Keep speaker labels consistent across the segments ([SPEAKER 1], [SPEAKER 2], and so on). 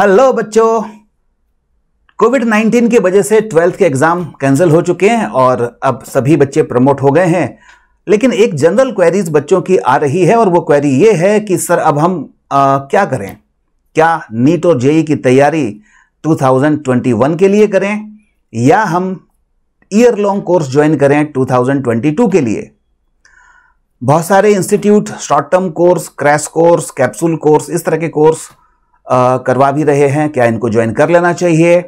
[SPEAKER 1] hello बच्चों Covid 19 की वजह से ट्वेल्थ के एग्ज़ाम कैंसिल हो चुके हैं और अब सभी बच्चे प्रमोट हो गए हैं लेकिन एक जनरल क्वेरीज बच्चों की आ रही है और वो क्वेरी ये है कि सर अब हम आ, क्या करें क्या नीट और जेई की तैयारी 2021 के लिए करें या हम ईयर लॉन्ग कोर्स ज्वाइन करें 2022 के लिए बहुत सारे institute short term course crash course capsule course इस तरह के कोर्स करवा भी रहे हैं क्या इनको ज्वाइन कर लेना चाहिए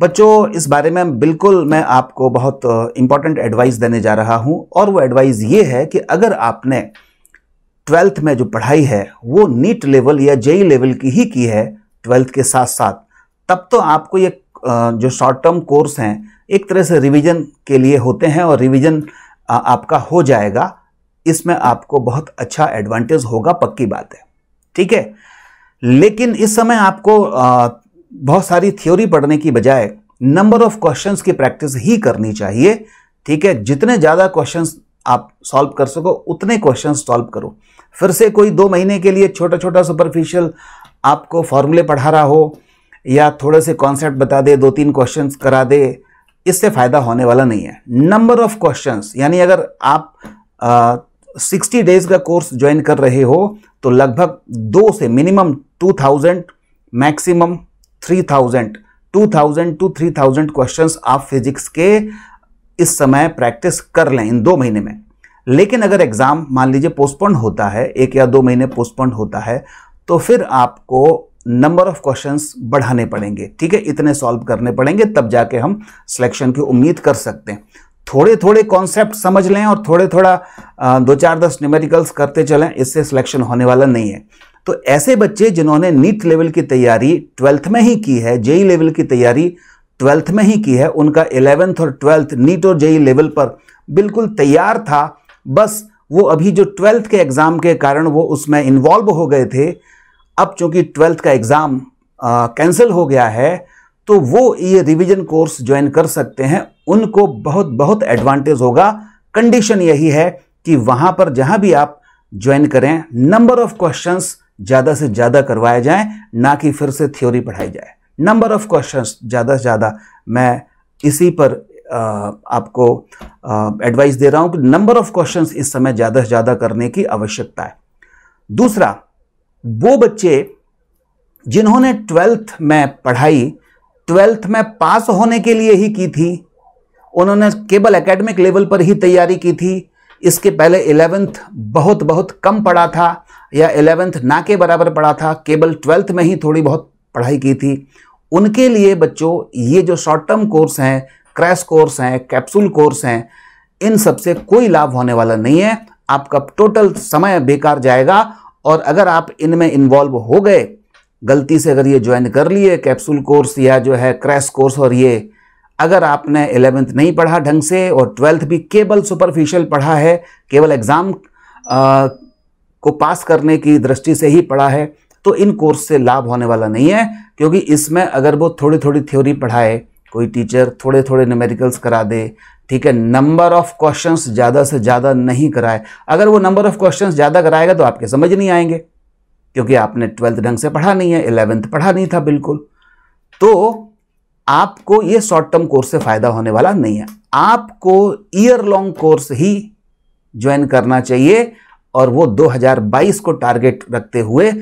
[SPEAKER 1] बच्चों इस बारे में बिल्कुल मैं आपको बहुत इंपॉर्टेंट एडवाइस देने जा रहा हूँ और वो एडवाइस ये है कि अगर आपने ट्वेल्थ में जो पढ़ाई है वो नीट लेवल या जेई लेवल की ही की है ट्वेल्थ के साथ साथ तब तो आपको ये जो शॉर्ट टर्म कोर्स हैं एक तरह से रिवीजन के लिए होते हैं और रिवीजन आपका हो जाएगा इसमें आपको बहुत अच्छा एडवांटेज होगा पक्की बात है ठीक है लेकिन इस समय आपको बहुत सारी थ्योरी पढ़ने की बजाय नंबर ऑफ क्वेश्चंस की प्रैक्टिस ही करनी चाहिए ठीक है जितने ज़्यादा क्वेश्चंस आप सॉल्व कर सको उतने क्वेश्चंस सॉल्व करो फिर से कोई दो महीने के लिए छोटा छोटा सुपरफिशियल आपको फॉर्मूले पढ़ा रहा हो या थोड़े से कॉन्सेप्ट बता दे दो तीन क्वेश्चन करा दे इससे फ़ायदा होने वाला नहीं है नंबर ऑफ क्वेश्चन यानी अगर आप सिक्सटी डेज का कोर्स ज्वाइन कर रहे हो तो लगभग दो से मिनिमम 2000 मैक्सिमम 3000 2000 टू 3000 क्वेश्चंस आप फिजिक्स के इस समय प्रैक्टिस कर लें इन दो महीने में लेकिन अगर एग्ज़ाम मान लीजिए पोस्टपोन होता है एक या दो महीने पोस्टपोन होता है तो फिर आपको नंबर ऑफ क्वेश्चंस बढ़ाने पड़ेंगे ठीक है इतने सॉल्व करने पड़ेंगे तब जाके हम सिलेक्शन की उम्मीद कर सकते हैं थोड़े थोड़े कॉन्सेप्ट समझ लें और थोड़े थोड़ा दो चार दस न्यूमेरिकल्स करते चलें इससे सिलेक्शन होने वाला नहीं है तो ऐसे बच्चे जिन्होंने नीट लेवल की तैयारी ट्वेल्थ में ही की है जेई लेवल की तैयारी ट्वेल्थ में ही की है उनका इलेवेंथ और ट्वेल्थ नीट और जेई लेवल पर बिल्कुल तैयार था बस वो अभी जो ट्वेल्थ के एग्ज़ाम के कारण वो उसमें इन्वॉल्व हो गए थे अब चूंकि ट्वेल्थ का एग्ज़ाम कैंसिल हो गया है तो वो ये रिवीजन कोर्स ज्वाइन कर सकते हैं उनको बहुत बहुत एडवांटेज होगा कंडीशन यही है कि वहाँ पर जहाँ भी आप ज्वाइन करें नंबर ऑफ क्वेश्चंस ज़्यादा से ज़्यादा करवाए जाए ना कि फिर से थ्योरी पढ़ाई जाए नंबर ऑफ क्वेश्चंस ज़्यादा से ज़्यादा मैं इसी पर आपको एडवाइस दे रहा हूं कि नंबर ऑफ क्वेश्चंस इस समय ज़्यादा से ज़्यादा करने की आवश्यकता है दूसरा वो बच्चे जिन्होंने ट्वेल्थ में पढ़ाई ट्वेल्थ में पास होने के लिए ही की थी उन्होंने केवल एकेडमिक लेवल पर ही तैयारी की थी इसके पहले इलेवेंथ बहुत बहुत कम पढ़ा था या इलेवेंथ ना के बराबर पढ़ा था केवल ट्वेल्थ में ही थोड़ी बहुत पढ़ाई की थी उनके लिए बच्चों ये जो शॉर्ट टर्म कोर्स हैं क्रैश कोर्स हैं कैप्सूल कोर्स हैं इन सबसे कोई लाभ होने वाला नहीं है आपका टोटल समय बेकार जाएगा और अगर आप इनमें इन्वॉल्व हो गए गलती से अगर ये ज्वाइन कर लिए कैप्सूल कोर्स या जो है क्रैश कोर्स और ये अगर आपने एलेवेंथ नहीं पढ़ा ढंग से और ट्वेल्थ भी केवल सुपरफिशियल पढ़ा है केवल एग्ज़ाम को पास करने की दृष्टि से ही पढ़ा है तो इन कोर्स से लाभ होने वाला नहीं है क्योंकि इसमें अगर वो थोड़ी थोड़ी थ्योरी पढ़ाए कोई टीचर थोड़े थोड़े न्यूमेरिकल्स करा दे ठीक है नंबर ऑफ क्वेश्चंस ज़्यादा से ज़्यादा नहीं कराए अगर वो नंबर ऑफ क्वेश्चंस ज़्यादा कराएगा तो आपके समझ नहीं आएंगे क्योंकि आपने ट्वेल्थ ढंग से पढ़ा नहीं है इलेवेंथ पढ़ा नहीं था बिल्कुल तो आपको ये शॉर्ट टर्म कोर्स से फ़ायदा होने वाला नहीं है आपको ईयर लॉन्ग कोर्स ही ज्वाइन करना चाहिए और वो 2022 को टारगेट रखते हुए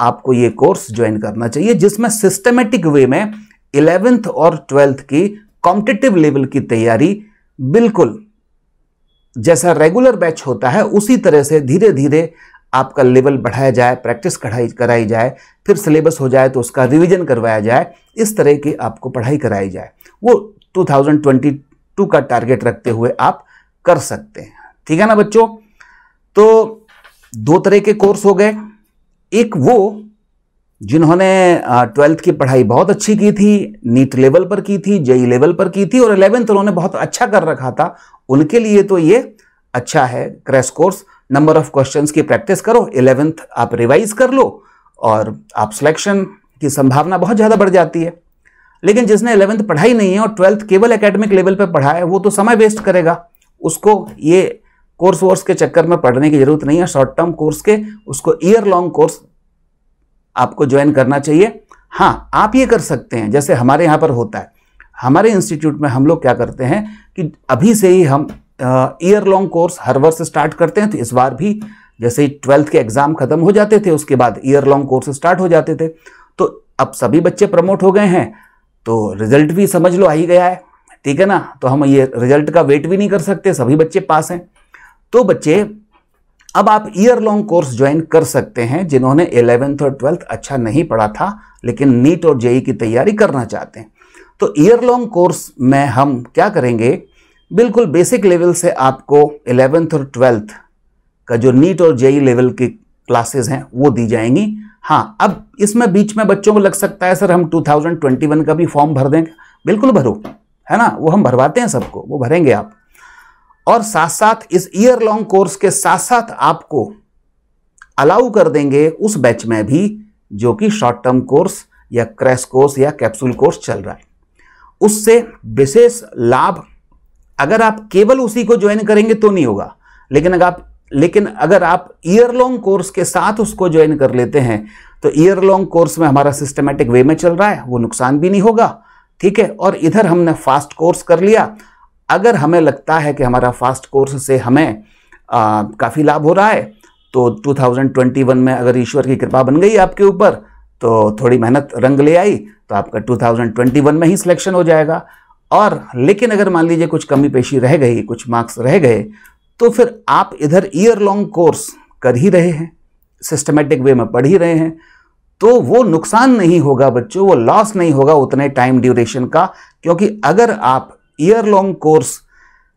[SPEAKER 1] आपको ये कोर्स ज्वाइन करना चाहिए जिसमें सिस्टमेटिक वे में इलेवेंथ और ट्वेल्थ की कॉम्पिटिटिव लेवल की तैयारी बिल्कुल जैसा रेगुलर बैच होता है उसी तरह से धीरे धीरे आपका लेवल बढ़ाया जाए प्रैक्टिस कढ़ाई कराई जाए फिर सिलेबस हो जाए तो उसका रिवीजन करवाया जाए इस तरह की आपको पढ़ाई कराई जाए वो 2022 का टारगेट रखते हुए आप कर सकते हैं ठीक है ना बच्चों तो दो तरह के कोर्स हो गए एक वो जिन्होंने ट्वेल्थ की पढ़ाई बहुत अच्छी की थी नीट लेवल पर की थी जेई लेवल पर की थी और इलेवेंथ उन्होंने बहुत अच्छा कर रखा था उनके लिए तो ये अच्छा है crash course number of questions की प्रैक्टिस करो इलेवेंथ आप रिवाइज कर लो और आप सिलेक्शन की संभावना बहुत ज़्यादा बढ़ जाती है लेकिन जिसने इलेवेंथ पढ़ाई नहीं है और ट्वेल्थ केवल एकेडमिक लेवल पर पढ़ा है वो तो समय वेस्ट करेगा उसको ये कोर्स वोर्स के चक्कर में पढ़ने की जरूरत नहीं है शॉर्ट टर्म कोर्स के उसको ईयर लॉन्ग कोर्स आपको ज्वाइन करना चाहिए हाँ आप ये कर सकते हैं जैसे हमारे यहाँ पर होता है हमारे इंस्टीट्यूट में हम लोग क्या करते हैं कि अभी से ही हम ईयर लॉन्ग कोर्स हर वर्ष स्टार्ट करते हैं तो इस बार भी जैसे ट्वेल्थ के एग्जाम खत्म हो जाते थे उसके बाद ईयर लॉन्ग कोर्स स्टार्ट हो जाते थे तो अब सभी बच्चे प्रमोट हो गए हैं तो रिजल्ट भी समझ लो आ ही गया है ठीक है ना तो हम ये रिजल्ट का वेट भी नहीं कर सकते सभी बच्चे पास हैं तो बच्चे अब आप ईयर लॉन्ग कोर्स ज्वाइन कर सकते हैं जिन्होंने एलेवेंथ और ट्वेल्थ अच्छा नहीं पढ़ा था लेकिन नीट और जेई e e की तैयारी करना चाहते हैं तो ईयर लॉन्ग कोर्स में हम क्या करेंगे बिल्कुल बेसिक लेवल से आपको इलेवेंथ और ट्वेल्थ का जो नीट और जेई लेवल की क्लासेस हैं वो दी जाएंगी हाँ अब इसमें बीच में बच्चों को लग सकता है सर हम 2021 का भी फॉर्म भर दें बिल्कुल भरो है ना वो हम भरवाते हैं सबको वो भरेंगे आप और साथ साथ इस ईयर लॉन्ग कोर्स के साथ साथ आपको अलाउ कर देंगे उस बैच में भी जो कि शॉर्ट टर्म कोर्स या क्रैश कोर्स या कैप्सूल कोर्स चल रहा है उससे विशेष लाभ अगर आप केवल उसी को ज्वाइन करेंगे तो नहीं होगा लेकिन अगर आप लेकिन अगर आप ईयर लॉन्ग कोर्स के साथ उसको ज्वाइन कर लेते हैं तो ईयर लॉन्ग कोर्स में हमारा सिस्टमेटिक वे में चल रहा है वो नुकसान भी नहीं होगा ठीक है और इधर हमने फास्ट कोर्स कर लिया अगर हमें लगता है कि हमारा फास्ट कोर्स से हमें काफ़ी लाभ हो रहा है तो 2021 में अगर ईश्वर की कृपा बन गई आपके ऊपर तो थोड़ी मेहनत रंग ले आई तो आपका 2021 में ही सिलेक्शन हो जाएगा और लेकिन अगर मान लीजिए कुछ कमी पेशी रह गई कुछ मार्क्स रह गए तो फिर आप इधर ईयर लॉन्ग कोर्स कर ही रहे हैं सिस्टमेटिक वे में पढ़ ही रहे हैं तो वो नुकसान नहीं होगा बच्चों वो लॉस नहीं होगा उतने टाइम ड्यूरेशन का क्योंकि अगर आप ईयर लॉन्ग कोर्स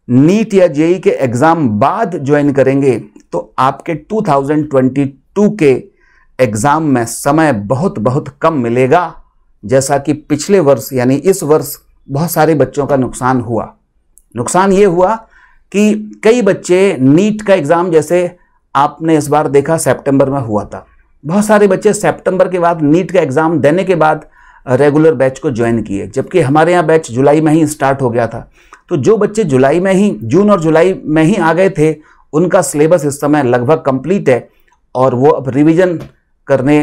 [SPEAKER 1] नीट या जेई के एग्ज़ाम बाद ज्वाइन करेंगे तो आपके 2022 के एग्ज़ाम में समय बहुत बहुत कम मिलेगा जैसा कि पिछले वर्ष यानी इस वर्ष बहुत सारे बच्चों का नुकसान हुआ नुकसान ये हुआ कि कई बच्चे नीट का एग्ज़ाम जैसे आपने इस बार देखा सितंबर में हुआ था बहुत सारे बच्चे सितंबर के बाद नीट का एग्ज़ाम देने के बाद रेगुलर बैच को ज्वाइन किए जबकि हमारे यहाँ बैच जुलाई में ही स्टार्ट हो गया था तो जो बच्चे जुलाई में ही जून और जुलाई में ही आ गए थे उनका सिलेबस इस समय लगभग कंप्लीट है और वो अब रिवीजन करने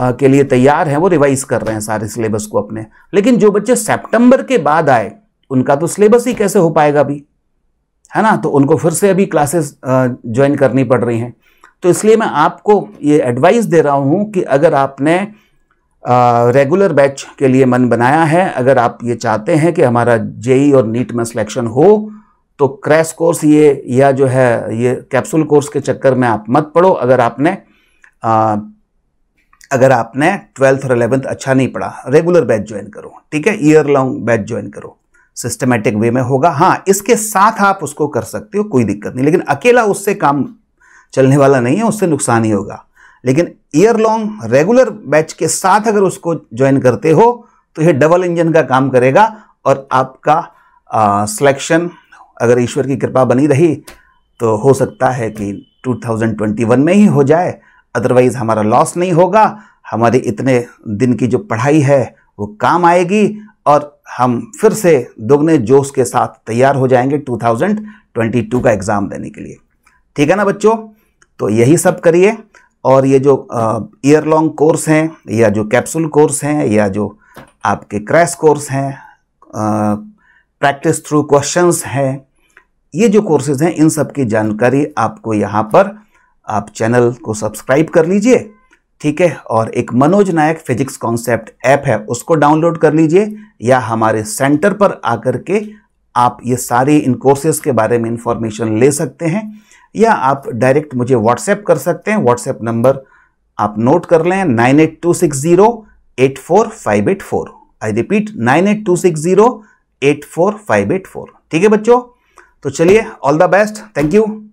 [SPEAKER 1] के लिए तैयार हैं वो रिवाइज कर रहे हैं सारे सिलेबस को अपने लेकिन जो बच्चे सेप्टेम्बर के बाद आए उनका तो सिलेबस ही कैसे हो पाएगा अभी है ना तो उनको फिर से अभी क्लासेस ज्वाइन करनी पड़ रही हैं तो इसलिए मैं आपको ये एडवाइस दे रहा हूँ कि अगर आपने रेगुलर बैच के लिए मन बनाया है अगर आप ये चाहते हैं कि हमारा जेई e और नीट में सिलेक्शन हो तो क्रैश कोर्स ये या जो है ये कैप्सूल कोर्स के चक्कर में आप मत पढ़ो अगर आपने आ, अगर आपने ट्वेल्थ और अलेवेंथ अच्छा नहीं पढ़ा रेगुलर बैच ज्वाइन करो ठीक है ईयर लॉन्ग बैच ज्वाइन करो सिस्टमेटिक वे में होगा हाँ इसके साथ आप उसको कर सकते हो कोई दिक्कत नहीं लेकिन अकेला उससे काम चलने वाला नहीं है उससे नुकसान ही होगा लेकिन ईयर लॉन्ग रेगुलर बैच के साथ अगर उसको ज्वाइन करते हो तो ये डबल इंजन का काम करेगा और आपका सिलेक्शन अगर ईश्वर की कृपा बनी रही तो हो सकता है कि 2021 में ही हो जाए अदरवाइज़ हमारा लॉस नहीं होगा हमारे इतने दिन की जो पढ़ाई है वो काम आएगी और हम फिर से दोगुने जोश के साथ तैयार हो जाएंगे 2022 का एग्ज़ाम देने के लिए ठीक है ना बच्चों तो यही सब करिए और ये जो ईयर लॉन्ग कोर्स हैं या जो कैप्सूल कोर्स हैं या जो आपके क्रैश कोर्स हैं प्रैक्टिस थ्रू क्वेश्चंस हैं ये जो कोर्सेज हैं इन सब की जानकारी आपको यहाँ पर आप चैनल को सब्सक्राइब कर लीजिए ठीक है और एक Manoj Nayak physics concept app है उसको डाउनलोड कर लीजिए या हमारे सेंटर पर आकर के आप ये सारे इन कोर्सेज के बारे में इंफॉर्मेशन ले सकते हैं या आप डायरेक्ट मुझे व्हाट्सएप कर सकते हैं व्हाट्सएप नंबर आप नोट कर लें nine eight two six zero eight four five eight four I repeat nine eight two six zero eight four five eight four ठीक है बच्चों तो चलिए all the best thank you